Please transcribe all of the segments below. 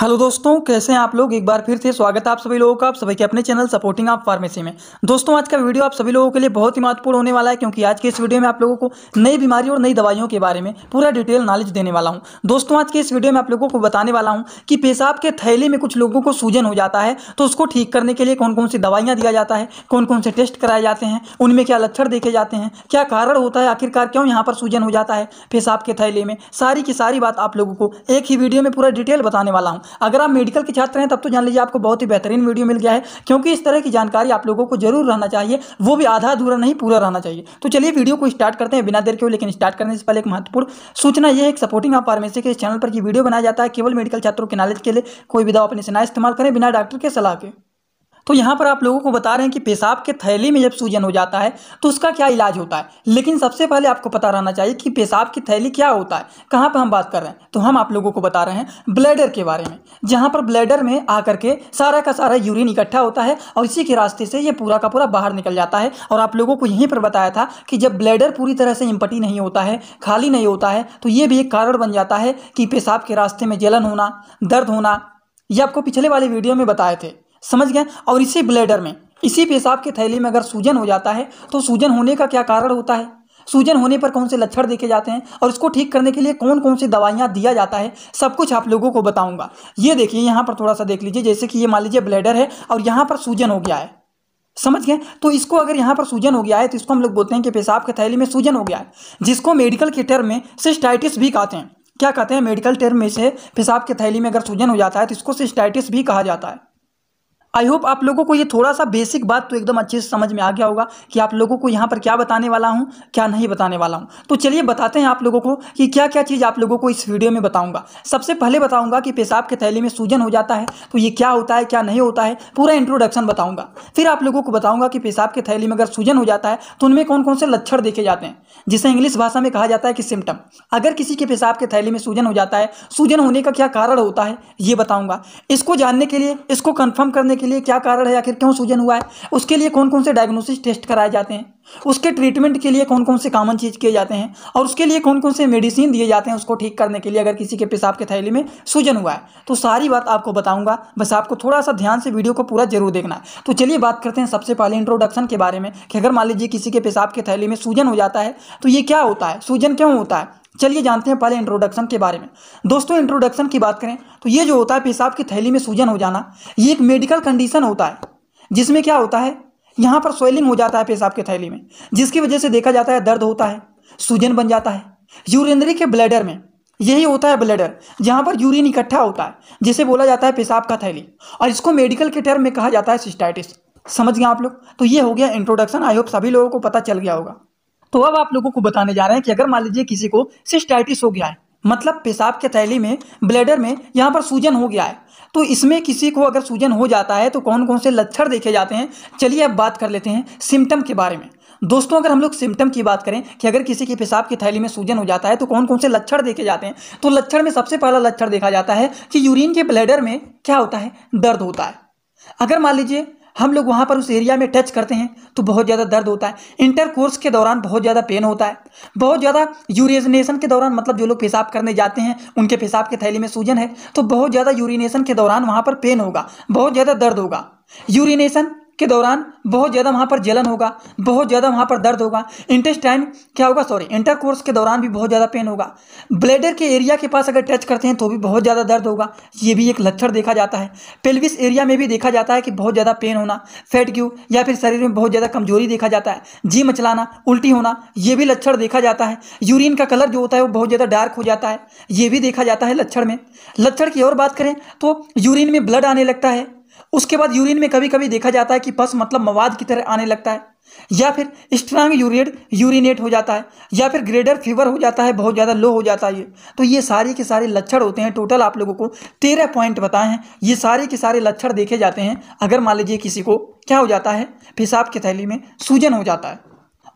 hello दोस्तों कैसे हैं आप लोग एक बार फिर से स्वागत है आप सभी लोगों का आप सभी के अपने चैनल सपोर्टिंग आप फार्मेसी में दोस्तों आज का वीडियो आप सभी लोगों के लिए बहुत ही महत्वपूर्ण होने वाला है क्योंकि आज के इस वीडियो में आप लोगों को नई बीमारी और नई दवाइयों के बारे में पूरा डिटेल नॉलेज देने वाला हूँ दोस्तों आज के इस वीडियो में आप लोगों को बताने वाला हूँ कि पेशाब के थैली में कुछ लोगों को सूजन हो जाता है तो उसको ठीक करने के लिए कौन कौन सी दवाइयाँ दिया जाता है कौन कौन से टेस्ट कराए जाते हैं उनमें क्या लक्षण देखे जाते हैं क्या कारण होता है आखिरकार क्यों यहाँ पर सूजन हो जाता है पेशाब के थैली में सारी की सारी बात आप लोगों को एक ही वीडियो में पूरा डिटेल बताने वाला हूँ अगर आप मेडिकल के छात्र हैं तब तो जान लीजिए आपको बहुत ही बेहतरीन वीडियो मिल गया है क्योंकि इस तरह की जानकारी आप लोगों को जरूर रहना चाहिए वो भी आधा अधूरा नहीं पूरा रहना चाहिए तो चलिए वीडियो को स्टार्ट करते हैं बिना देर के लेकिन स्टार्ट करने से पहले एक महत्वपूर्ण सूचना यह है सपोर्टिंग ऑफ फार्मेसी के इस चैनल पर यह वीडियो बनाया जाता है केवल मेडिकल छात्रों के नॉलेज के लिए कोई विधा अपने से ना इस्तेमाल करें बिना डॉक्टर के सलाह के तो यहाँ पर आप लोगों को बता रहे हैं कि पेशाब के थैली में जब सूजन हो जाता है तो उसका क्या इलाज होता है लेकिन सबसे पहले आपको पता रहना चाहिए कि पेशाब की थैली क्या होता है कहाँ पर हम बात कर रहे हैं तो हम आप लोगों को बता रहे हैं ब्लैडर के बारे में जहाँ पर ब्लैडर में आकर के सारा का सारा यूरिन इकट्ठा होता है और इसी के रास्ते से ये पूरा का पूरा बाहर निकल जाता है और आप लोगों को यहीं पर बताया था कि जब ब्लैडर पूरी तरह से इम्पटी नहीं होता है खाली नहीं होता है तो ये भी एक कारण बन जाता है कि पेशाब के रास्ते में जलन होना दर्द होना ये आपको पिछले वाले वीडियो में बताए थे समझ गए और इसी ब्लेडर में इसी पेशाब के थैली में अगर सूजन हो जाता है तो सूजन होने का क्या कारण होता है सूजन होने पर कौन से लक्षण देखे जाते हैं और इसको ठीक करने के लिए कौन कौन सी दवाइयाँ दिया जाता है सब कुछ आप लोगों को बताऊंगा ये देखिए यहाँ पर थोड़ा सा देख लीजिए जैसे कि ये मान लीजिए ब्लेडर है और यहाँ पर सूजन हो गया है समझ गए तो इसको अगर यहाँ पर सूजन हो गया है तो इसको हम लोग बोलते हैं कि पेशाब के थैली में सूजन हो गया है जिसको मेडिकल के टर्म में सिस्टाइटिस भी कहते हैं क्या कहते हैं मेडिकल टर्म में से पेशाब के थैली में अगर सूजन हो जाता है तो इसको सिस्टाइटिस भी कहा जाता है आई होप आप लोगों को ये थोड़ा सा बेसिक बात तो एकदम अच्छे से समझ में आ गया होगा कि आप लोगों को यहाँ पर क्या बताने वाला हूँ क्या नहीं बताने वाला हूँ तो चलिए बताते हैं आप लोगों को कि क्या क्या चीज़ आप लोगों को इस वीडियो में बताऊँगा सबसे पहले बताऊँगा कि पेशाब के थैली में सूजन हो जाता है तो ये क्या होता है क्या नहीं होता है पूरा इंट्रोडक्शन बताऊँगा फिर आप लोगों को बताऊँगा कि पेशाब के थैली में अगर सूजन हो जाता है तो उनमें कौन कौन से लक्षण देखे जाते हैं जिसे इंग्लिश भाषा में कहा जाता है कि सिम्टम अगर किसी के पेशाब के थैली में सूजन हो जाता है सूजन होने का क्या कारण होता है ये बताऊँगा इसको जानने के लिए इसको कन्फर्म करने के के लिए क्या कारण है आखिर क्यों सूजन हुआ है उसके लिए कौन कौन से डायग्नोसिस टेस्ट कराए जाते हैं उसके ट्रीटमेंट के लिए कौन कौन से कामन चीज़ किए जाते हैं और उसके लिए कौन कौन से मेडिसिन दिए जाते हैं उसको ठीक करने के लिए अगर किसी के पेशाब के थैली में सूजन हुआ है तो सारी बात आपको बताऊंगा बस आपको थोड़ा सा ध्यान से वीडियो को पूरा जरूर देखना है तो चलिए बात करते हैं सबसे पहले इंट्रोडक्शन के बारे में कि अगर मान लीजिए किसी के पेशाब के थैली में सूजन हो जाता है तो ये क्या होता है सूजन क्यों होता है चलिए जानते हैं पहले इंट्रोडक्शन के बारे में दोस्तों इंट्रोडक्शन की बात करें तो ये जो होता है पेशाब की थैली में सूजन हो जाना ये एक मेडिकल कंडीशन होता है जिसमें क्या होता है यहाँ पर स्वेलिंग हो जाता है पेशाब की थैली में जिसकी वजह से देखा जाता है दर्द होता है सूजन बन जाता है यूरिनरी के ब्लैडर में यही होता है ब्लैडर जहाँ पर यूरिन इकट्ठा होता है जिसे बोला जाता है पेशाब का थैली और इसको मेडिकल के टर्म में कहा जाता है सिस्टाइटिस समझ गए आप लोग तो ये हो गया इंट्रोडक्शन आई होप सभी लोगों को पता चल गया होगा तो अब आप लोगों को बताने जा रहे हैं कि अगर मान लीजिए किसी को सिस्टाइटिस हो गया है मतलब पेशाब के थैली में ब्लेडर में यहाँ पर सूजन हो गया है तो इसमें किसी को अगर सूजन हो जाता है तो कौन कौन से लक्षण देखे जाते हैं चलिए अब बात कर लेते हैं सिम्टम के बारे में दोस्तों अगर हम लोग सिम्टम की बात करें कि अगर किसी की पेशाब की थैली में सूजन हो जाता है तो कौन कौन से लक्षण देखे जाते हैं तो लक्षण में सबसे पहला लक्षण देखा जाता है कि यूरिन के ब्लेडर में क्या होता है दर्द होता है अगर मान लीजिए हम लोग वहाँ पर उस एरिया में टच करते हैं तो बहुत ज़्यादा दर्द होता है इंटर कोर्स के दौरान बहुत ज़्यादा पेन होता है बहुत ज़्यादा यूरिनेशन के दौरान मतलब जो लोग पेशाब करने जाते हैं उनके पेशाब के थैली में सूजन है तो बहुत ज़्यादा यूरिनेशन के दौरान वहाँ पर पेन होगा बहुत ज़्यादा दर्द होगा यूरिनेशन के दौरान बहुत ज़्यादा वहाँ पर जलन होगा बहुत ज़्यादा वहाँ पर दर्द होगा इंटेस्टाइन क्या होगा सॉरी इंटर कोर्स के दौरान भी बहुत ज़्यादा पेन होगा ब्लेडर के एरिया के पास अगर टच करते हैं तो भी बहुत ज़्यादा दर्द होगा ये भी एक लक्षण देखा जाता है पेल्विस एरिया में भी देखा जाता है कि बहुत ज़्यादा पेन होना फैट क्यू या फिर शरीर में बहुत ज़्यादा कमजोरी देखा जाता है जी मचलाना उल्टी होना ये भी लक्षण देखा जाता है यूरिन का कलर जो होता है वो बहुत ज़्यादा डार्क हो जाता है ये भी देखा जाता है लक्षण में लक्षण की और बात करें तो यूरिन में ब्लड आने लगता है उसके बाद यूरिन में कभी कभी देखा जाता है कि पस मतलब मवाद की तरह आने लगता है या फिर स्ट्रांग यूरिएट यूरिनेट हो जाता है या फिर ग्रेडर फीवर हो जाता है बहुत ज़्यादा लो हो जाता है ये तो ये सारे के सारे लक्षण होते हैं टोटल आप लोगों को तेरह पॉइंट बताए हैं ये सारे के सारे लक्षण देखे जाते हैं अगर मान लीजिए किसी को क्या हो जाता है पेशाब की थैली में सूजन हो जाता है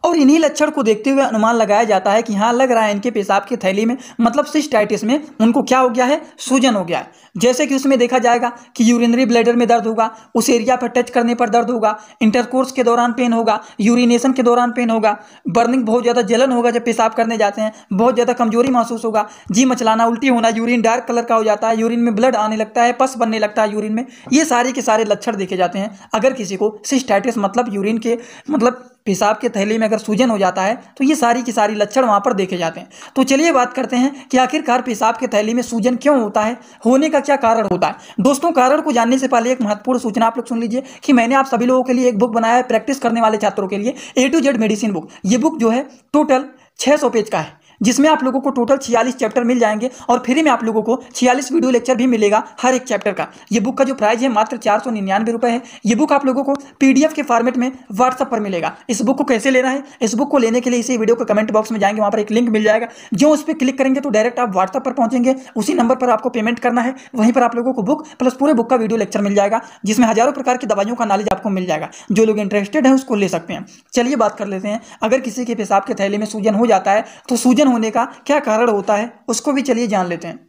और इन्हीं लक्षण को देखते हुए अनुमान लगाया जाता है कि हाँ लग रहा है इनके पेशाब की थैली में मतलब सिस्टाइटिस में उनको क्या हो गया है सूजन हो गया है जैसे कि उसमें देखा जाएगा कि यूरिनरी ब्लैडर में दर्द होगा उस एरिया पर टच करने पर दर्द होगा इंटरकोर्स के दौरान पेन होगा यूरिनेशन के दौरान पेन होगा बर्निंग बहुत ज़्यादा जलन होगा जब पेशाब करने जाते हैं बहुत ज़्यादा कमजोरी महसूस होगा जी मचलाना उल्टी होना यूरिन डार्क कलर का हो जाता है यूरिन में ब्लड आने लगता है पस बनने लगता है यूरिन में ये सारे के सारे लक्षण देखे जाते हैं अगर किसी को सिस्टाइटिस मतलब यूरिन के मतलब पेशाब के थैली में अगर सूजन हो जाता है तो ये सारी की सारी लक्षण वहाँ पर देखे जाते हैं तो चलिए बात करते हैं कि आखिरकार पेशाब के थैली में सूजन क्यों होता है होने का क्या कारण होता है दोस्तों कारण को जानने से पहले एक महत्वपूर्ण सूचना आप लोग सुन लीजिए कि मैंने आप सभी लोगों के लिए एक बुक बनाया है प्रैक्टिस करने वाले छात्रों के लिए A to Z medicine book ये बुक जो है टोटल छः पेज का है जिसमें आप लोगों को टोटल छियालीस चैप्टर मिल जाएंगे और फ्री में आप लोगों को छियालीस वीडियो लेक्चर भी मिलेगा हर एक चैप्टर का ये बुक का जो प्राइस है मात्र चार सौ निन्यानवे रुपये है ये बुक आप लोगों को पीडीएफ के फॉर्मेट में व्हाट्सअप पर मिलेगा इस बुक को कैसे लेना है इस बुक को लेने के लिए इसी वीडियो को कमेंट बॉक्स में जाएंगे वहाँ पर एक लिंक मिल जाएगा जो उस पर क्लिक करेंगे तो डायरेक्ट आप व्हाट्सअप पर पहुंचेंगे उसी नंबर पर आपको पेमेंट करना है वहीं पर आप लोगों को बुक प्लस पूरे बुक का वीडियो लेक्चर मिल जाएगा जिसमें हजारों प्रकार की दवाइयों का नॉलेज आपको मिल जाएगा जो लोग इंटरेस्टेड है उसको ले सकते हैं चलिए बात कर लेते हैं अगर किसी के पेशाब के थैली में सूजन हो जाता है तो सूजन होने का क्या कारण होता है उसको भी चलिए जान लेते हैं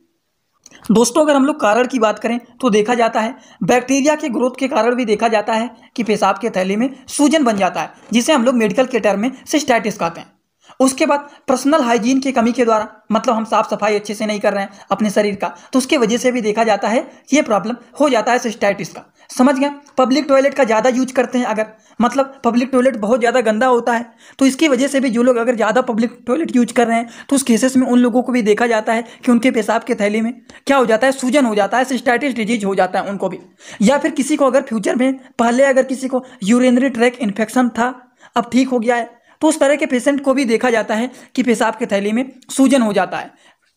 दोस्तों अगर हम लोग कारण की बात करें तो देखा जाता है बैक्टीरिया के ग्रोथ के कारण भी देखा जाता है कि पेशाब के थैले में सूजन बन जाता है जिसे हम लोग मेडिकल के टर्म में सिस्टाइटिस कहते हैं उसके बाद पर्सनल हाइजीन की कमी के द्वारा मतलब हम साफ सफाई अच्छे से नहीं कर रहे हैं अपने शरीर का तो उसके वजह से भी देखा जाता है कि ये प्रॉब्लम हो जाता है सिस्टाइटिस का समझ गए पब्लिक टॉयलेट का ज़्यादा यूज करते हैं अगर मतलब पब्लिक टॉयलेट बहुत ज़्यादा गंदा होता है तो इसकी वजह से भी जो लोग अगर ज़्यादा पब्लिक टॉयलेट यूज कर रहे हैं तो उस केसेस में उन लोगों को भी देखा जाता है कि उनके पेशाब के थैली में क्या हो जाता है सूजन हो जाता है सिस्टाइटिस डिजीज हो जाता है उनको भी या फिर किसी को अगर फ्यूचर में पहले अगर किसी को यूरिनरी ट्रैक इन्फेक्शन था अब ठीक हो गया है तो उस तरह के पेशेंट को भी देखा जाता है कि पेशाब के थैली में सूजन हो जाता है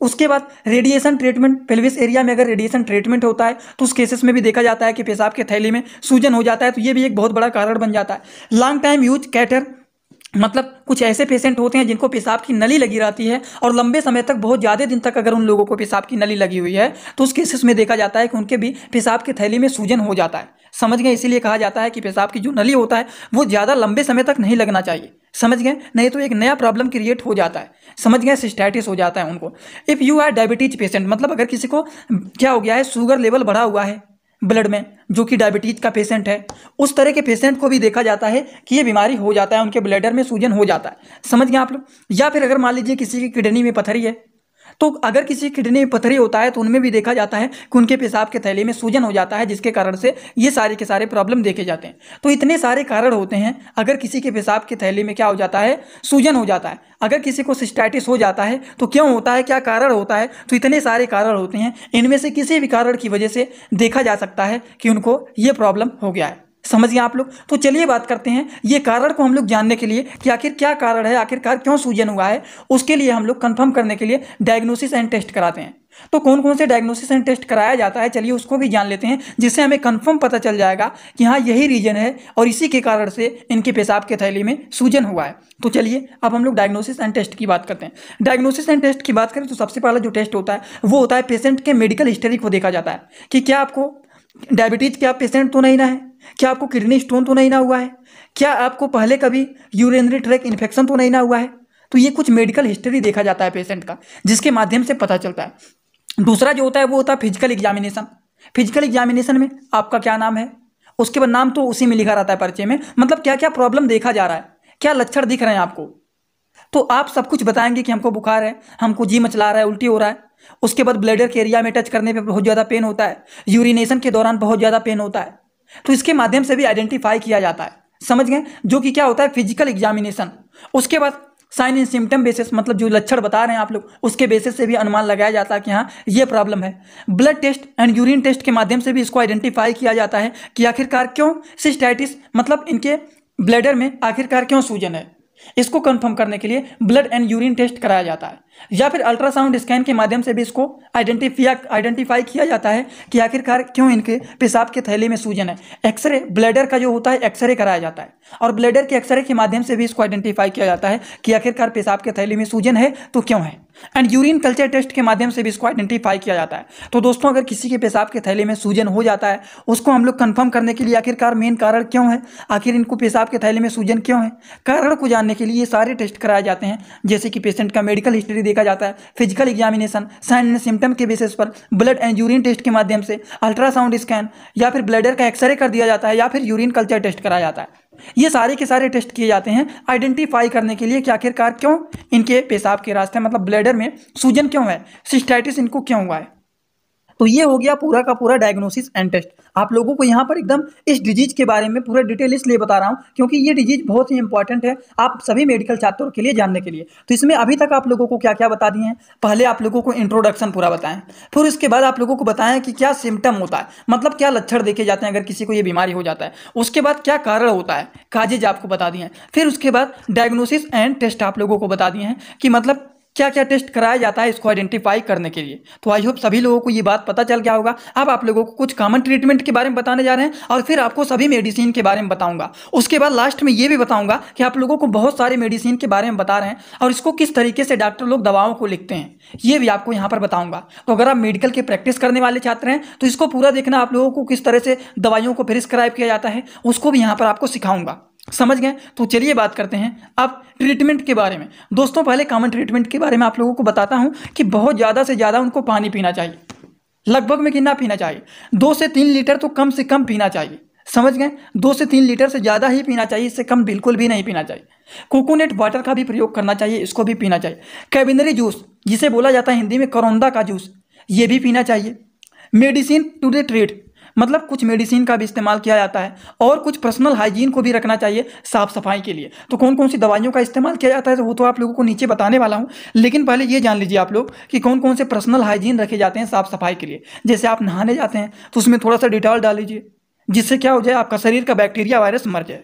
उसके बाद रेडिएशन ट्रीटमेंट पेल्विस एरिया में अगर रेडिएशन ट्रीटमेंट होता है तो उस केसेस में भी देखा जाता है कि पेशाब के थैली में सूजन हो जाता है तो ये भी एक बहुत बड़ा कारण बन जाता है लॉन्ग टाइम यूज कैटर मतलब कुछ ऐसे पेशेंट होते हैं जिनको पेशाब की नली लगी रहती है और लंबे समय तक बहुत ज़्यादा दिन तक अगर उन लोगों को पेशाब की नली लगी हुई है तो उस केसेस में देखा जाता है कि उनके भी पेशाब की थैली में सूजन हो जाता है समझ गए इसीलिए कहा जाता है कि पेशाब की जो नली होता है वो ज़्यादा लंबे समय तक नहीं लगना चाहिए समझ गए नहीं तो एक नया प्रॉब्लम क्रिएट हो जाता है समझ गए सिस्टाइटिस हो जाता है उनको if you are diabetes patient मतलब अगर किसी को क्या हो गया है शुगर लेवल बढ़ा हुआ है ब्लड में जो कि डायबिटीज का पेशेंट है उस तरह के पेशेंट को भी देखा जाता है कि ये बीमारी हो जाता है उनके ब्लडर में सूजन हो जाता है समझ गए आप लोग या फिर अगर मान लीजिए किसी की किडनी में पथरी है तो अगर किसी किडनी में पथरी होता है तो उनमें भी देखा जाता है कि उनके पेशाब के थैले में सूजन हो जाता है जिसके कारण से ये सारे के सारे प्रॉब्लम देखे जाते हैं तो इतने सारे कारण होते हैं अगर किसी के पेशाब के थैले में क्या हो जाता है सूजन हो जाता है अगर किसी को सिस्टाइटिस हो जाता है तो क्यों होता है क्या कारण होता है तो इतने सारे कारण होते हैं इनमें से किसी भी कारण की वजह से देखा जा सकता है कि उनको ये प्रॉब्लम हो गया है समझिए आप लोग तो चलिए बात करते हैं ये कारण को हम लोग जानने के लिए कि आखिर क्या कारण है आखिरकार क्यों सूजन हुआ है उसके लिए हम लोग कन्फर्म करने के लिए डायग्नोसिस एंड टेस्ट कराते हैं तो कौन कौन से डायग्नोसिस एंड टेस्ट कराया जाता है चलिए उसको भी जान लेते हैं जिससे हमें कन्फर्म पता चल जाएगा कि हाँ यही रीजन है और इसी के कारण से इनके पेशाब के थैली में सूजन हुआ है तो चलिए अब हम लोग डायग्नोसिस एंड टेस्ट की बात करते हैं डायग्नोसिस एंड टेस्ट की बात करें तो सबसे पहला जो टेस्ट होता है वो होता है पेशेंट के मेडिकल हिस्ट्री को देखा जाता है कि क्या आपको डायबिटीज़ क्या पेशेंट तो नहीं ना है क्या आपको किडनी स्टोन तो नहीं ना हुआ है क्या आपको पहले कभी यूरिनरी ट्रैक इन्फेक्शन तो नहीं ना हुआ है तो ये कुछ मेडिकल हिस्ट्री देखा जाता है पेशेंट का जिसके माध्यम से पता चलता है दूसरा जो होता है वो होता है फिजिकल एग्जामिनेशन फिजिकल एग्जामिनेशन में आपका क्या नाम है उसके बाद नाम तो उसी में लिखा रहता है पर्चे में मतलब क्या क्या प्रॉब्लम देखा जा रहा है क्या लक्षण दिख रहे हैं आपको तो आप सब कुछ बताएंगे कि हमको बुखार है हमको जी मचला रहा है उल्टी हो रहा है उसके बाद ब्लेडर के एरिया में टच करने पे बहुत ज़्यादा पेन होता है यूरिनेशन के दौरान बहुत ज़्यादा पेन होता है तो इसके माध्यम से भी आइडेंटिफाई किया जाता है समझ गए जो कि क्या होता है फिजिकल एग्जामिनेशन उसके बाद साइन एंड सिम्टम बेसिस मतलब जो लक्षण बता रहे हैं आप लोग उसके बेसिस से भी अनुमान लगाया जाता है कि हाँ ये प्रॉब्लम है blood test and urine test के माध्यम से भी इसको आइडेंटिफाई किया जाता है कि आखिरकार क्यों सिस्टाइटिस मतलब इनके ब्लडर में आखिरकार क्यों सूजन है इसको कंफर्म करने के लिए ब्लड एंड यूरिन टेस्ट कराया जाता है या फिर अल्ट्रासाउंड स्कैन के माध्यम से भी इसको आइडेंटिफिया आइडेंटिफाई किया जाता है कि आखिरकार क्यों इनके पेशाब के थैले में सूजन है एक्सरे ब्लैडर का जो होता है एक्सरे कराया जाता है और ब्लैडर के एक्सरे के माध्यम से भी इसको आइडेंटिफाई किया जाता है कि आखिरकार पेशाब के थैले में सूजन है तो क्यों है एंड यूरिन कल्चर टेस्ट के माध्यम से भी इसको आइडेंटिफाई किया जाता है तो दोस्तों अगर किसी के पेशाब के थैले में सूजन हो जाता है उसको हम लोग कन्फर्म करने के लिए आखिरकार मेन कारण क्यों है आखिर इनको पेशाब के थैले में सूजन क्यों है कारण को जानने के लिए सारे टेस्ट कराए जाते हैं जैसे कि पेशेंट का मेडिकल हिस्ट्री देखा जाता है physical examination sign and symptom के बेसिस पर ब्लड एंड यूरिन टेस्ट के माध्यम से अल्ट्रासाउंड स्कैन या फिर ब्लडर का एक्सरे कर दिया जाता है या फिर यूरिन कल्चर टेस्ट कराया जाता है ये सारे के सारे टेस्ट किए जाते हैं आइडेंटिफाई करने के लिए कि आखिरकार क्यों इनके पेशाब के रास्ते मतलब ब्लैडर में सूजन क्यों है सिस्टाइटिस इनको क्यों हुआ है तो ये हो गया पूरा का पूरा डायग्नोसिस एंड टेस्ट आप लोगों को यहाँ पर एकदम इस डिजीज के बारे में पूरा डिटेल इसलिए बता रहा हूँ क्योंकि ये डिजीज बहुत ही इंपॉर्टेंट है आप सभी मेडिकल छात्रों के लिए जानने के लिए तो इसमें अभी तक आप लोगों को क्या क्या बता दिए हैं पहले आप लोगों को इंट्रोडक्शन पूरा बताएं फिर उसके बाद आप लोगों को बताएं कि क्या सिम्टम होता है मतलब क्या लक्षण देखे जाते हैं अगर किसी को ये बीमारी हो जाता है उसके बाद क्या कारण होता है काजेज आपको बता दिए हैं फिर उसके बाद डायग्नोसिस एंड टेस्ट आप लोगों को बता दिए हैं कि मतलब क्या क्या टेस्ट कराया जाता है इसको आइडेंटिफाई करने के लिए तो आई होप सभी लोगों को ये बात पता चल गया होगा अब आप लोगों को कुछ कॉमन ट्रीटमेंट के बारे में बताने जा रहे हैं और फिर आपको सभी मेडिसिन के बारे में बताऊंगा उसके बाद लास्ट में ये भी बताऊंगा कि आप लोगों को बहुत सारे मेडिसिन के बारे में बता रहे हैं और इसको किस तरीके से डॉक्टर लोग दवाओं को लिखते हैं ये भी आपको यहाँ पर बताऊंगा तो अगर आप मेडिकल की प्रैक्टिस करने वाले छात्र हैं तो इसको पूरा देखना आप लोगों को किस तरह से दवाइयों को प्रिस्क्राइब किया जाता है उसको भी यहाँ पर आपको सिखाऊंगा समझ गए तो चलिए बात करते हैं अब ट्रीटमेंट के बारे में दोस्तों पहले कॉमन ट्रीटमेंट के बारे में आप लोगों को बताता हूँ कि बहुत ज़्यादा से ज़्यादा उनको पानी पीना चाहिए लगभग में कितना पीना चाहिए दो से तीन लीटर तो कम से कम पीना चाहिए समझ गए दो से तीन लीटर से ज़्यादा ही पीना चाहिए इससे कम बिल्कुल भी नहीं पीना चाहिए कोकोनट वाटर का भी प्रयोग करना चाहिए इसको भी पीना चाहिए कैबिनरी जूस जिसे बोला जाता है हिंदी में करौंदा का जूस ये भी पीना चाहिए मेडिसिन टू डे ट्रीट मतलब कुछ मेडिसिन का भी इस्तेमाल किया जाता है और कुछ पर्सनल हाइजीन को भी रखना चाहिए साफ सफाई के लिए तो कौन कौन सी दवाइयों का इस्तेमाल किया जाता है वो तो आप लोगों को नीचे बताने वाला हूँ लेकिन पहले ये जान लीजिए आप लोग कि कौन कौन से पर्सनल हाइजीन रखे जाते हैं साफ सफाई के लिए जैसे आप नहाने जाते हैं तो उसमें थोड़ा सा डिटॉल डाल लीजिए जिससे क्या हो जाए आपका शरीर का बैक्टीरिया वायरस मर जाए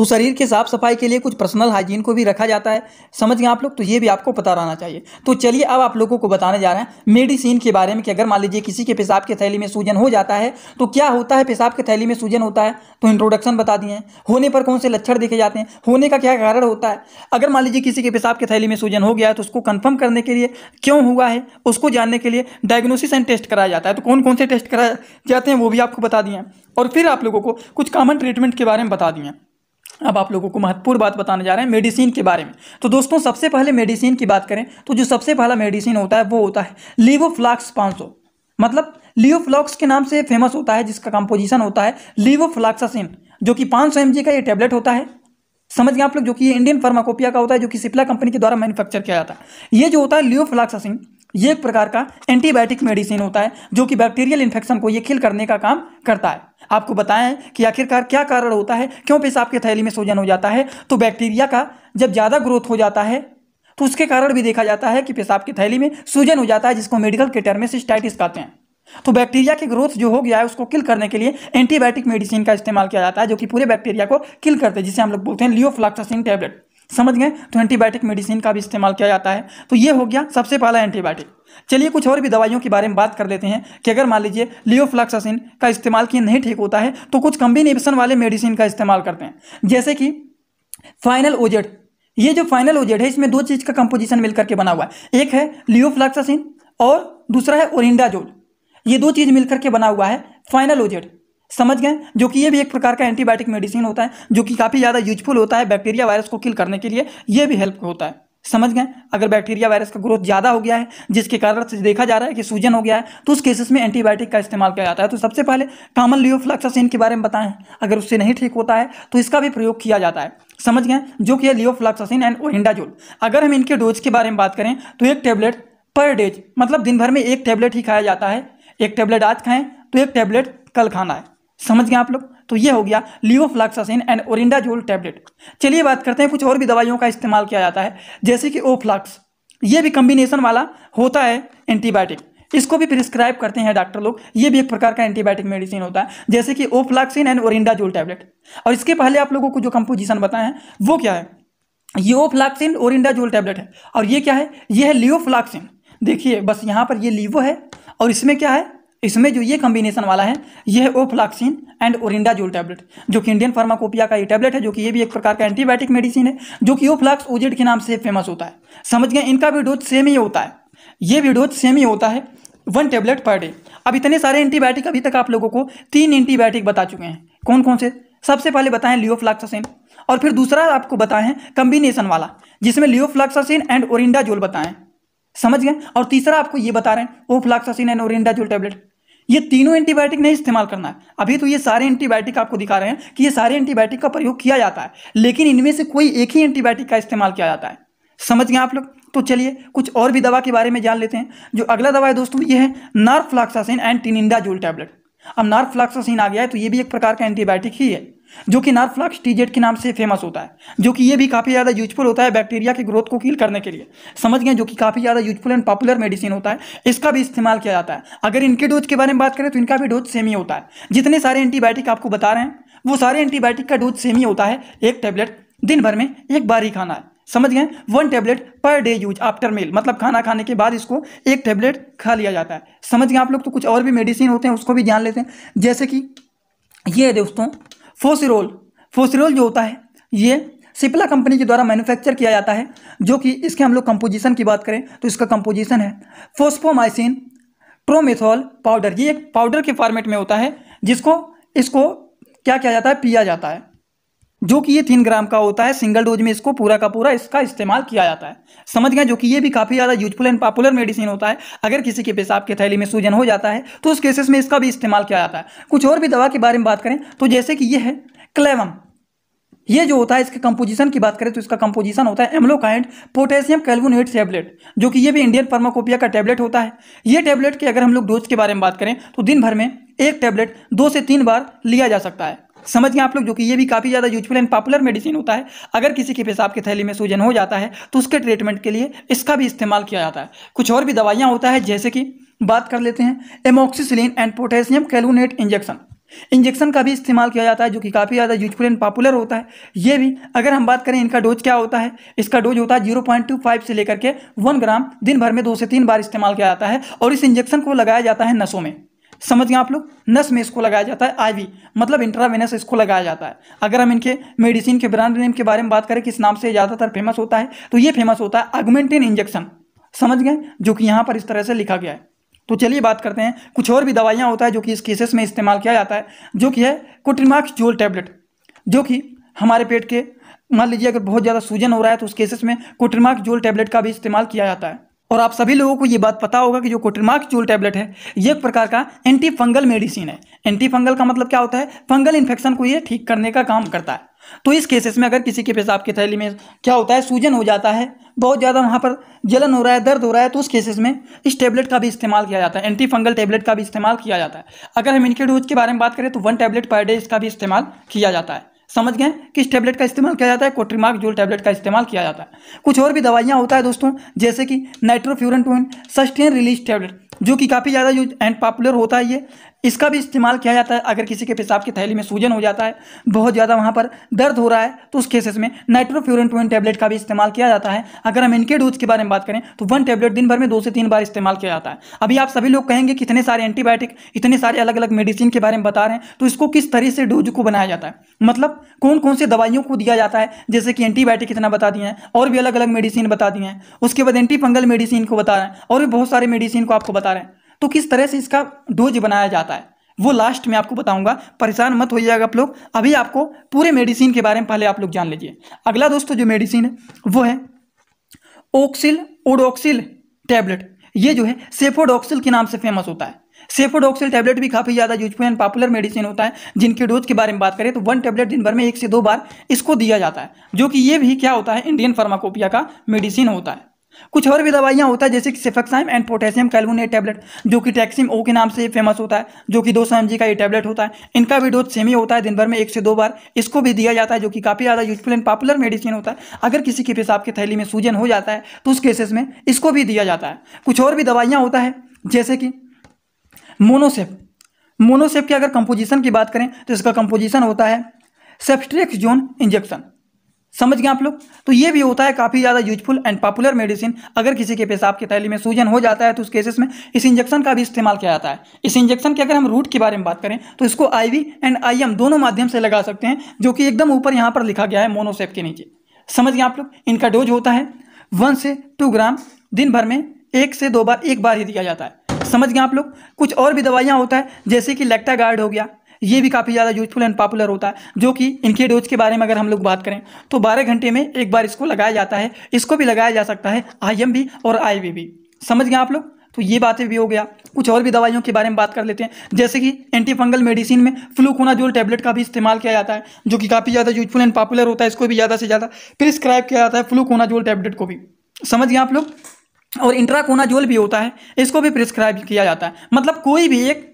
तो शरीर के साफ सफाई के लिए कुछ पर्सनल हाइजीन को भी रखा जाता है समझ गए आप लोग तो ये भी आपको पता रहना चाहिए तो चलिए अब आप लोगों को बताने जा रहे हैं मेडिसिन के बारे में कि अगर मान लीजिए किसी के पेशाब के थैली में सूजन हो जाता है तो क्या होता है पेशाब के थैली में सूजन होता है तो इंट्रोडक्शन बता दिए होने पर कौन से लक्षण देखे जाते हैं होने का क्या कारण होता है अगर मान लीजिए किसी के पेशाब के थैली में सूजन हो गया है तो उसको कन्फर्म करने के लिए क्यों हुआ है उसको जानने के लिए डायग्नोसिस एंड टेस्ट कराया जाता है तो कौन कौन से टेस्ट कराए जाते हैं वो भी आपको बता दिए और फिर आप लोगों को कुछ कॉमन ट्रीटमेंट के बारे में बता दिए अब आप लोगों को महत्वपूर्ण बात बताने जा रहे हैं मेडिसिन के बारे में तो दोस्तों सबसे पहले मेडिसिन की बात करें तो जो सबसे पहला मेडिसिन होता है वो होता है लीवोफ्लाक्स सौ मतलब लियोफ्लॉक्स के नाम से फेमस होता है जिसका कंपोजिशन होता है लीवोफ्लाक्सासिन जो कि पाँच सौ का ये टैबलेट होता है समझ गए आप लोग जो कि ये इंडियन फार्माकोपिया का होता है जो कि सिप्ला कंपनी के द्वारा मैन्युफैक्चर किया जाता है ये जो होता है लियोफ्लाक्सासिन ये एक प्रकार का एंटीबायोटिक मेडिसिन होता है जो कि बैक्टीरियल इन्फेक्शन को ये किल करने का काम करता है आपको बताएं कि आखिरकार क्या कारण होता है क्यों पेशाब के थैली में सूजन हो जाता है तो बैक्टीरिया का जब ज़्यादा ग्रोथ हो जाता है तो उसके कारण भी देखा जाता है कि पेशाब की थैली में सूजन हो जाता है जिसको मेडिकल के टर्म में सिस्टाइटिस कहते हैं तो बैक्टीरिया की ग्रोथ जो हो गया है उसको किल करने के लिए एंटीबायोटिक मेडिसिन का इस्तेमाल किया जाता है जो कि पूरे बैक्टीरिया को किल करते हैं जिसे हम लोग बोलते हैं लियोफ्लाक्सासिन टैबलेट समझ गए तो एंटीबायोटिक मेडिसिन का भी इस्तेमाल किया जाता है तो ये हो गया सबसे पहला एंटीबायोटिक चलिए कुछ और भी दवाइयों के बारे में बात कर लेते हैं कि अगर मान लीजिए लियोफ्लाक्सासिन का इस्तेमाल किए नहीं ठीक होता है तो कुछ कम्बिनेशन वाले मेडिसिन का इस्तेमाल करते हैं जैसे कि फाइनल ओजेड ये जो फाइनल ओजेड है इसमें दो चीज़ का कंपोजिशन मिलकर के बना हुआ है एक है लियोफ्लाक्सासिन और दूसरा है ओरिंडाजोल ये दो चीज़ मिलकर के बना हुआ है फाइनल ओजेड समझ गए जो कि ये भी एक प्रकार का एंटीबायोटिक मेडिसिन होता है जो कि काफ़ी ज़्यादा यूजफुल होता है बैक्टीरिया वायरस को किल करने के लिए ये भी हेल्प होता है समझ गए अगर बैक्टीरिया वायरस का ग्रोथ ज़्यादा हो गया है जिसके कारण से देखा जा रहा है कि सूजन हो गया है तो उस केसेस में एंटीबायोटिक का इस्तेमाल किया जाता है तो सबसे पहले कामन लियोफ्लक्सासिन के बारे में बताएं अगर उससे नहीं ठीक होता है तो इसका भी प्रयोग किया जाता है समझ गए जो कि है लियोफ्लक्सासिन एंड ओहिंडाजोल अगर हम इनके डोज के बारे में बात करें तो एक टेबलेट पर डेज मतलब दिन भर में एक टैबलेट ही खाया जाता है एक टैबलेट आज खाएँ तो एक टैबलेट कल खाना है समझ गए आप लोग तो ये हो गया लियोफ्लाक्सासिन एंड ओरिंडाजोल टैबलेट चलिए बात करते हैं कुछ और भी दवाइयों का इस्तेमाल किया जाता है जैसे कि ओफ्लाक्स ये भी कम्बिनेशन वाला होता है एंटीबायोटिक इसको भी प्रिस्क्राइब करते हैं डॉक्टर लोग ये भी एक प्रकार का एंटीबायोटिक मेडिसिन होता है जैसे कि ओफ्लाक्सिन एंड ओरिंडाजोल टैबलेट और इसके पहले आप लोगों को जो कंपोजिशन बताए हैं वो क्या है ये ओफ्लाक्सिन ओरिंडाजोल टैबलेट है और ये क्या है ये है लियोफ्लाक्सिन देखिए बस यहाँ पर ये लीवो है और इसमें क्या है इसमें जो ये कम्बिनेशन वाला है ये है ओफ्लाक्सिन एंड जोल टैबलेट जो कि इंडियन फार्माकोपिया का ये टैबलेट है जो कि ये भी एक प्रकार का एंटीबायोटिक मेडिसिन है जो कि ओफ्लाक्स ओजेड के नाम से फेमस होता है समझ गए इनका भी डोज सेम ही होता है ये भी डोज सेम ही होता है वन टेबलेट पर डे अब इतने सारे एंटीबायोटिक अभी तक आप लोगों को तीन एंटीबायोटिक बता चुके हैं कौन कौन से सबसे पहले बताएं लियोफ्लाक्सासिन और फिर दूसरा आपको बताएं कम्बिनेशन वाला जिसमें लियोफ्लाक्सासिन एंड जोल बताएं समझ गए और तीसरा आपको ये बता रहे हैं ओफ्लाक्सासिन एंड जोल टैबलेट ये तीनों एंटीबायोटिक नहीं इस्तेमाल करना है अभी तो ये सारे एंटीबायोटिक आपको दिखा रहे हैं कि ये सारे एंटीबायोटिक का प्रयोग किया जाता है लेकिन इनमें से कोई एक ही एंटीबायोटिक का इस्तेमाल किया जाता है समझ गए आप लोग तो चलिए कुछ और भी दवा के बारे में जान लेते हैं जो अगला दवा है दोस्तों ये है नार्फ्लाक्सासिन एंड टैबलेट अब नार्फ्लाक्सासिन आ गया है तो ये भी एक प्रकार का एंटीबायोटिक ही है जो कि नारफ्लाक्स टीजेट के नाम से फेमस होता है जो कि ये भी काफ़ी ज़्यादा यूजफुल होता है बैक्टीरिया की ग्रोथ को कील करने के लिए समझ गए जो कि काफ़ी ज़्यादा यूजफुल एंड पॉपुलर मेडिसिन होता है इसका भी इस्तेमाल किया जाता है अगर इनके डोज के बारे में बात करें तो इनका भी डोज सेम ही होता है जितने सारे एंटीबायोटिक आपको बता रहे हैं वो सारे एंटीबायोटिक का डोज सेम ही होता है एक टैबलेट दिन भर में एक बार ही खाना है समझ गए one tablet per day use after meal मतलब खाना खाने के बाद इसको एक टैबलेट खा लिया जाता है समझ गए आप लोग तो कुछ और भी मेडिसिन होते हैं उसको भी ध्यान लेते हैं जैसे कि ये दोस्तों फोसिरोल फोसिरोल जो होता है ये सिप्ला कंपनी के द्वारा मैन्युफैक्चर किया जाता है जो कि इसके हम लोग कंपोजिशन की बात करें तो इसका कंपोजिशन है फोस्फोमाइसिन ट्रोमेथोल पाउडर ये एक पाउडर के फॉर्मेट में होता है जिसको इसको क्या किया जाता है पिया जाता है जो कि ये तीन ग्राम का होता है सिंगल डोज में इसको पूरा का पूरा इसका इस्तेमाल किया जाता है समझ गए जो कि ये भी काफ़ी ज़्यादा यूजफुल एंड पॉपुलर मेडिसिन होता है अगर किसी के पेशाब के थैली में सूजन हो जाता है तो उस केसेस में इसका भी इस्तेमाल किया जाता है कुछ और भी दवा के बारे में बात करें तो जैसे कि ये है क्लेवम ये जो होता है इसके कंपोजिशन की बात करें तो इसका कंपोजिशन होता है एम्लोकाइंड पोटेशियम कैल्वोनेट टैबलेट जो कि ये भी इंडियन फार्माकोपिया का टैबलेट होता है ये टैबलेट की अगर हम लोग डोज के बारे में बात करें तो दिन भर में एक टैबलेट दो से तीन बार लिया जा सकता है समझ गए आप लोग जो कि ये भी काफ़ी ज़्यादा यूजफुल एंड पॉपुलर मेडिसिन होता है अगर किसी के पेशाब के थैली में सूजन हो जाता है तो उसके ट्रीटमेंट के लिए इसका भी इस्तेमाल किया जाता है कुछ और भी दवाइयाँ होता है जैसे कि बात कर लेते हैं amoxicillin and potassium clavulanate injection injection का भी इस्तेमाल किया जाता है जो कि काफ़ी ज़्यादा यूजफुल एंड पॉपुलर होता है ये भी अगर हम बात करें इनका डोज क्या होता है इसका डोज होता है जीरो पॉइंट टू फाइव से लेकर के वन ग्राम दिन भर में दो से तीन बार इस्तेमाल किया जाता है और इस इंजेक्शन को लगाया जाता है नसों में समझ गए आप लोग नस में इसको लगाया जाता है आईवी मतलब इंट्रावेनस इसको लगाया जाता है अगर हम इनके मेडिसिन के ब्रांड नेम के बारे में बात करें किस नाम से ज़्यादातर फेमस होता है तो ये फेमस होता है अगमेंटिन इंजेक्शन समझ गए जो कि यहाँ पर इस तरह से लिखा गया है तो चलिए बात करते हैं कुछ और भी दवाइयाँ होता है जो कि इस केसेस में इस्तेमाल किया जाता है जो कि है कोटिनमाक्स जोल टैबलेट जो कि हमारे पेट के मान लीजिए अगर बहुत ज़्यादा सूजन हो रहा है तो उस केसेस में कोटिनमाक्स जोल टैबलेट का भी इस्तेमाल किया जाता है और आप सभी लोगों को ये बात पता होगा कि जो कोटरमार्क चूल टैबलेट है ये एक प्रकार का एंटी फंगल मेडिसिन है एंटी फंगल का मतलब क्या होता है फंगल इन्फेक्शन को ये ठीक करने का काम करता है तो इस केसेस में अगर किसी के पेशाब की थैली में क्या होता है सूजन हो जाता है बहुत ज़्यादा वहाँ पर जलन हो रहा है दर्द हो रहा है तो उस केसेस में इस टैबलेट का भी इस्तेमाल किया जाता है एंटी फंगल टैबलेट का भी इस्तेमाल किया जाता है अगर हम इनके डोज के बारे में बात करें तो वन टैबलेट पर डे इसका भी इस्तेमाल किया जाता है समझ गए किस टैबलेट का इस्तेमाल किया जाता है कोट्रीमार्क जोल टैबलेट का इस्तेमाल किया जाता है कुछ और भी दवाइयाँ होता है दोस्तों जैसे कि nitrofurantoin sustain release tablet जो कि काफ़ी ज़्यादा यूज एंड पॉपुलर होता है ये इसका भी इस्तेमाल किया जाता है अगर किसी के पेशाब की थैली में सूजन हो जाता है बहुत ज़्यादा वहाँ पर दर्द हो रहा है तो उस केसेस में नाइट्रोफ्यूरन ट्वेन टैबलेट का भी इस्तेमाल किया जाता है अगर हम इनके डोज के बारे में बात करें तो वन टैबलेट दिन भर में दो से तीन बार इस्तेमाल किया जाता है अभी आप सभी लोग कहेंगे कि इतने सारे एंटीबायोटिक इतने सारे अलग अलग मेडिसिन के बारे में बता रहे हैं तो इसको किस तरह से डोज को बनाया जाता है मतलब कौन कौन से दवाइयों को दिया जाता है जैसे कि एंटीबायोटिक इतना बता दिए हैं और भी अलग अलग मेडिसिन बता दिए हैं उसके बाद एंटी फंगल मेडिसिन को बता रहे हैं और भी बहुत सारे मेडिसिन को आपको बता रहे हैं तो किस तरह से इसका डोज बनाया जाता है वो लास्ट में आपको बताऊंगा परेशान मत होइएगा आप लोग अभी आपको पूरे मेडिसिन के बारे में पहले आप लोग जान लीजिए अगला दोस्तों जो मेडिसिन है वो है ओक्सिल ओडोक्सिल टैबलेट ये जो है सेफोडोक्सिल के नाम से फेमस होता है सेफोडोक्सिल टैबलेट भी काफ़ी ज़्यादा यूजफुल एंड पॉपुलर मेडिसिन होता है जिनके डोज के बारे में बात करें तो वन टैबलेट दिन भर में एक से दो बार इसको दिया जाता है जो कि ये भी क्या होता है इंडियन फार्माकोपिया का मेडिसिन होता है कुछ और भी दवाइयाँ होता है जैसे कि cefixime and potassium clavulanate tablet जो कि टैक्सिम ओ के नाम से फेमस होता है जो कि दो सौ का ये टैबलेट होता है इनका भी डोज सेम ही होता है दिन भर में एक से दो बार इसको भी दिया जाता है जो कि काफ़ी ज़्यादा यूजफुल एंड पॉपुलर मेडिसिन होता है अगर किसी के पेशाब की थैली में सूजन हो जाता है तो उस केसेस में इसको भी दिया जाता है कुछ और भी दवाइयाँ होता है जैसे कि मोनोसेप मोनोसेप की अगर कंपोजिशन की बात करें तो इसका कंपोजिशन होता है सेफ्ट्रेक्स जोन इंजेक्शन समझ गए आप लोग तो ये भी होता है काफ़ी ज़्यादा यूजफुल एंड पॉपुलर मेडिसिन अगर किसी के पेशाब की थैली में सूजन हो जाता है तो उस केसेस में इस इंजेक्शन का भी इस्तेमाल किया जाता है इस इंजेक्शन के अगर हम रूट के बारे में बात करें तो इसको आईवी एंड आईएम दोनों माध्यम से लगा सकते हैं जो कि एकदम ऊपर यहाँ पर लिखा गया है मोनोसेप के नीचे समझ गए आप लोग इनका डोज होता है वन से टू ग्राम दिन भर में एक से दो बार एक बार ही दिया जाता है समझ गए आप लोग कुछ और भी दवाइयाँ होता है जैसे कि लेक्टागार्ड हो गया ये भी काफ़ी ज़्यादा यूजफुल एंड पॉपुलर होता है जो कि इनके डोज के बारे में अगर हम लोग बात करें तो बारह घंटे में एक बार इसको लगाया जाता है इसको भी लगाया जा सकता है आई एम बी और आई वी भी समझ गए आप लोग तो ये बातें भी हो गया कुछ और भी दवाइयों के बारे में बात कर लेते हैं जैसे कि एंटीफंगल मेडिसिन में फ्लूकोनाजोल टैबलेट का भी इस्तेमाल किया जाता है जो कि काफ़ी ज़्यादा यूजफुल एंड पॉपुलर होता है इसको भी ज़्यादा से ज़्यादा प्रिस्क्राइब किया जाता है फ्लूकोनाजोल टैबलेट को भी समझ गए आप लोग और इंट्राकोनाजोल भी होता है इसको भी प्रिस्क्राइब किया जाता है मतलब कोई भी एक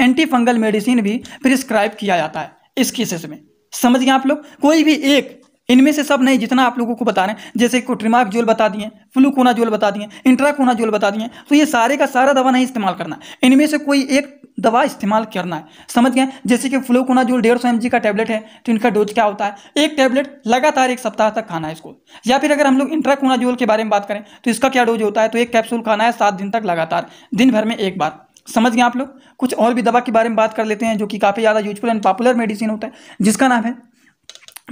एंटी फंगल मेडिसिन भी प्रिस्क्राइब किया जाता है इस केसेस में समझ गए आप लोग कोई भी एक इनमें से सब नहीं जितना आप लोगों को बता रहे हैं जैसे कोट्रीमार्क जोल बता दिए फ्लूकोना जोल बता दिए इंट्राकोना जोल बता दिए तो ये सारे का सारा दवा नहीं इस्तेमाल करना इनमें से कोई एक दवा इस्तेमाल करना है समझ गए जैसे कि फ्लोकोना जोल डेढ़ सौ का टैबलेट है तो इनका डोज क्या होता है एक टैबलेट लगातार एक सप्ताह तक खाना है इसको या फिर अगर हम लोग जोल के बारे में बात करें तो इसका क्या डोज होता है तो एक कैप्सूल खाना है सात दिन तक लगातार दिन भर में एक बार समझ गए आप लोग कुछ और भी दवा के बारे में बात कर लेते हैं जो कि काफ़ी ज़्यादा यूजफुल एंड पॉपुलर मेडिसिन होता है जिसका नाम है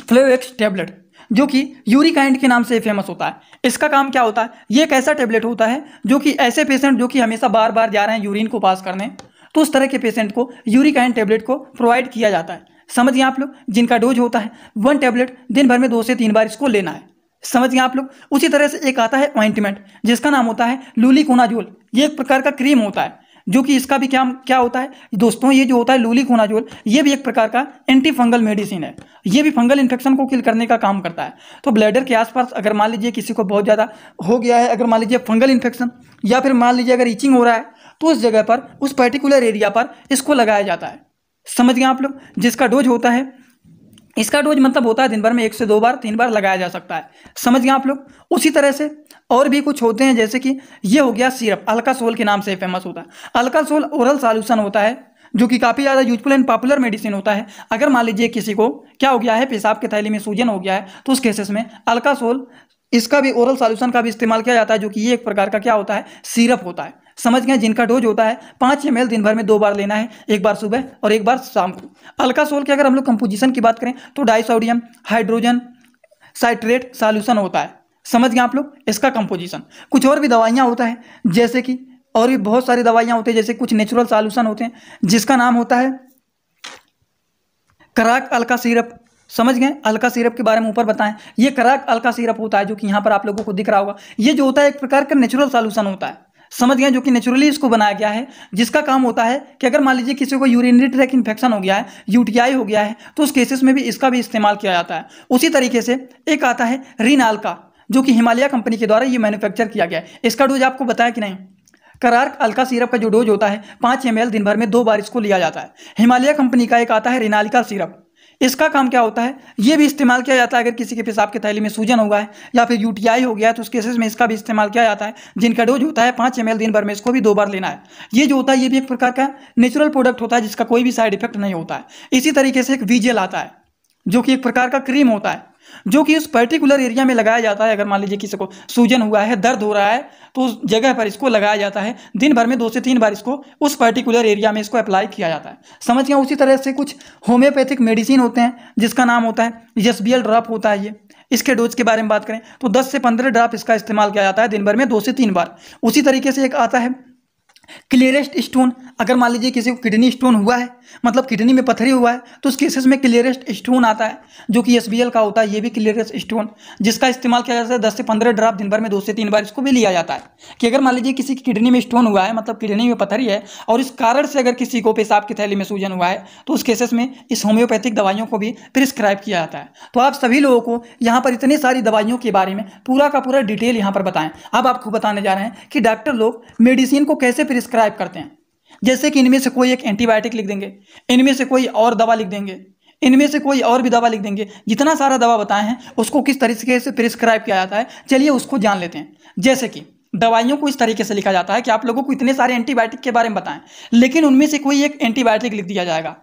फ्लोएक्स टेबलेट जो कि यूरिकाइंड के नाम से फेमस होता है इसका काम क्या होता है ये एक ऐसा टेबलेट होता है जो कि ऐसे पेशेंट जो कि हमेशा बार बार जा रहे हैं यूरिन को पास करने तो उस तरह के पेशेंट को यूरिकाइंड टेबलेट को प्रोवाइड किया जाता है समझ गए आप लोग जिनका डोज होता है वन टेबलेट दिन भर में दो से तीन बार इसको लेना है समझ गए आप लोग उसी तरह से एक आता है ऑइंटमेंट जिसका नाम होता है लूली कोनाजोल ये एक प्रकार का क्रीम होता है जो कि इसका भी क्या क्या होता है दोस्तों ये जो होता है लूली खोनाजोल ये भी एक प्रकार का एंटी फंगल मेडिसिन है ये भी फंगल इन्फेक्शन को किल करने का काम करता है तो ब्लैडर के आसपास अगर मान लीजिए किसी को बहुत ज़्यादा हो गया है अगर मान लीजिए फंगल इन्फेक्शन या फिर मान लीजिए अगर इचिंग हो रहा है तो उस जगह पर उस पर्टिकुलर एरिया पर इसको लगाया जाता है समझ गए आप लोग जिसका डोज होता है इसका डोज मतलब होता है दिन भर में एक से दो बार तीन बार लगाया जा सकता है समझ गए आप लोग उसी तरह से और भी कुछ होते हैं जैसे कि ये हो गया सिरप अल्कासोल के नाम से फेमस होता है अल्कासोल ओरल सॉल्यूशन होता है जो कि काफ़ी ज़्यादा यूजफुल एंड पॉपुलर मेडिसिन होता है अगर मान लीजिए किसी को क्या हो गया है पेशाब के थैली में सूजन हो गया है तो उस केसेस में अल्कासोल इसका भी ओरल सॉल्यूशन का भी इस्तेमाल किया जाता है जो कि ये एक प्रकार का क्या होता है सिरप होता है समझ गए जिनका डोज होता है पाँच एम दिन भर में दो बार लेना है एक बार सुबह और एक बार शाम को अल्कासोल की अगर हम लोग कंपोजिशन की बात करें तो डाइसोडियम हाइड्रोजन साइट्रेट सॉल्यूशन होता है समझ गए आप लोग इसका कंपोजिशन कुछ और भी दवाइयाँ होता है जैसे कि और भी बहुत सारी दवाइयाँ होती है जैसे कुछ नेचुरल सॉल्यूशन होते हैं जिसका नाम होता है कराक अल्का सिरप समझ गए अल्का सिरप के बारे में ऊपर बताएं ये कराक अल्का सिरप होता है जो कि यहाँ पर आप लोगों को दिख रहा होगा ये जो होता है एक प्रकार का नेचुरल सॉल्यूशन होता है समझ गए जो कि नेचुरली इसको बनाया गया है जिसका काम होता है कि अगर मान लीजिए किसी को यूरिनरी ट्रैक इन्फेक्शन हो गया है यूटीआई हो गया है तो उस केसेस में भी इसका भी इस्तेमाल किया जाता है उसी तरीके से एक आता है रिनाल का जो कि हिमालय कंपनी के द्वारा ये मैन्युफैक्चर किया गया है इसका डोज आपको बताया कि नहीं करार्क अल्का सिरप का जो डोज होता है पाँच एम दिन भर में दो बार इसको लिया जाता है हिमालय कंपनी का एक आता है रिनालिका सिरप इसका काम क्या होता है ये भी इस्तेमाल किया जाता है अगर किसी के पेशाब के थैली में सूजन हुआ है या फिर यूटीआई हो गया है तो उस केसेस में इसका भी इस्तेमाल किया जाता है जिनका डोज होता है पाँच एम दिन भर में इसको भी दो बार लेना है ये जो होता है ये भी एक प्रकार का नेचुरल प्रोडक्ट होता है जिसका कोई भी साइड इफेक्ट नहीं होता है इसी तरीके से एक वीजेल आता है जो कि एक प्रकार का क्रीम होता है जो कि उस पर्टिकुलर एरिया में लगाया जाता है अगर मान लीजिए किसी को सूजन हुआ है दर्द हो रहा है तो उस जगह पर इसको लगाया जाता है दिन भर में दो से तीन बार इसको उस पर्टिकुलर एरिया में इसको अप्लाई किया जाता है समझ गया उसी तरह से कुछ होम्योपैथिक मेडिसिन होते हैं जिसका नाम होता है यस ड्रॉप होता है ये इसके डोज के बारे में बात करें तो दस से पंद्रह ड्राप इसका इस्तेमाल किया जाता है दिन भर में दो से तीन बार उसी तरीके से एक आता है क्लियरेस्ट स्टोन अगर मान लीजिए किसी को किडनी स्टोन हुआ है मतलब किडनी में पथरी हुआ है तो उस केसेस में क्लियरेस्ट स्टोन आता है जो कि एस का होता है ये भी क्लियरेस्ट स्टोन जिसका इस्तेमाल किया जाता है दस से पंद्रह ड्राफ दिन भर में दो से तीन बार इसको भी लिया जाता है कि अगर मान लीजिए किसी की किडनी में स्टोन हुआ है मतलब किडनी में पथरी है और इस कारण से अगर किसी को पेशाब की थैली में सूजन हुआ है तो उस केसेस में इस होम्योपैथिक दवाइयों को भी प्रिस्क्राइब किया जाता है तो आप सभी लोगों को यहाँ पर इतनी सारी दवाइयों के बारे में पूरा का पूरा डिटेल यहाँ पर बताएं अब आपको बताने जा रहे हैं कि डॉक्टर लोग मेडिसिन को कैसे प्रिस्क्राइब करते हैं जैसे कि इनमें से कोई एक एंटीबायोटिक लिख देंगे इनमें से कोई और दवा लिख देंगे इनमें से कोई और भी दवा लिख देंगे जितना सारा दवा बताए हैं उसको किस तरीके से प्रिस्क्राइब किया जाता है चलिए उसको जान लेते हैं जैसे कि दवाइयों को इस तरीके से लिखा जाता है कि आप लोगों को इतने सारे एंटीबायोटिक के बारे में बताएं लेकिन उनमें से कोई एक एंटीबायोटिक लिख दिया जाएगा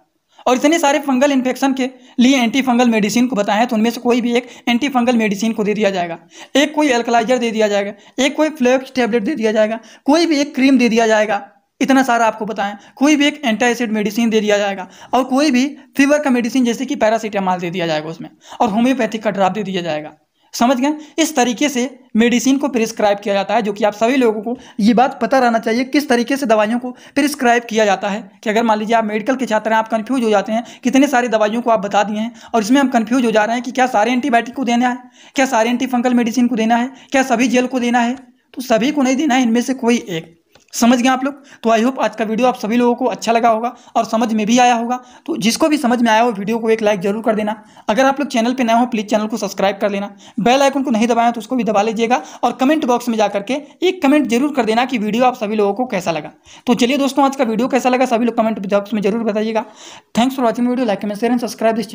और इतने सारे फंगल इन्फेक्शन के लिए एंटी फंगल मेडिसिन को बताएं तो उनमें से कोई भी एक एंटी फंगल मेडिसिन को दे दिया जाएगा एक कोई एल्कलाइजर दे दिया जाएगा एक कोई फ्लेक्स टेबलेट दे दिया जाएगा कोई भी एक क्रीम दे दिया जाएगा इतना सारा आपको बताएं कोई भी एक एंटी एसिड मेडिसिन दे दिया जाएगा और कोई भी फीवर का मेडिसिन जैसे कि पैरासीटामॉल दे दिया जाएगा उसमें और होम्योपैथिक का ड्राप दे दिया जाएगा समझ गए इस तरीके से मेडिसिन को प्रिस्क्राइब किया जाता है जो कि आप सभी लोगों को ये बात पता रहना चाहिए किस तरीके से दवाइयों को प्रिस्क्राइब किया जाता है कि अगर मान लीजिए आप मेडिकल के छात्र हैं आप कन्फ्यूज हो जाते हैं कितने सारी दवाइयों को आप बता दिए हैं और इसमें हम कन्फ्यूज हो जा रहे हैं कि क्या सारे एंटीबायोटिक को देना है क्या सारे एंटीफंगल मेडिसिन को देना है क्या सभी जेल को देना है तो सभी को नहीं देना है इनमें से कोई एक समझ गए आप लोग तो आई होप आज का वीडियो आप सभी लोगों को अच्छा लगा होगा और समझ में भी आया होगा तो जिसको भी समझ में आया हो वीडियो को एक लाइक जरूर कर देना अगर आप लोग चैनल पर नए हो प्लीज़ चैनल को सब्सक्राइब कर लेना बेल आइकन को नहीं दबाएं तो उसको भी दबा लीजिएगा और कमेंट बॉक्स में जाकर के एक कमेंट जरूर कर देना कि वीडियो आप सभी लोगों को कैसा लगा तो चलिए दोस्तों आज का वीडियो कैसा लगा सभी लोग कमेंट बॉक्स में जरूर बताइएगा thanks for watching video like comment share and subscribe this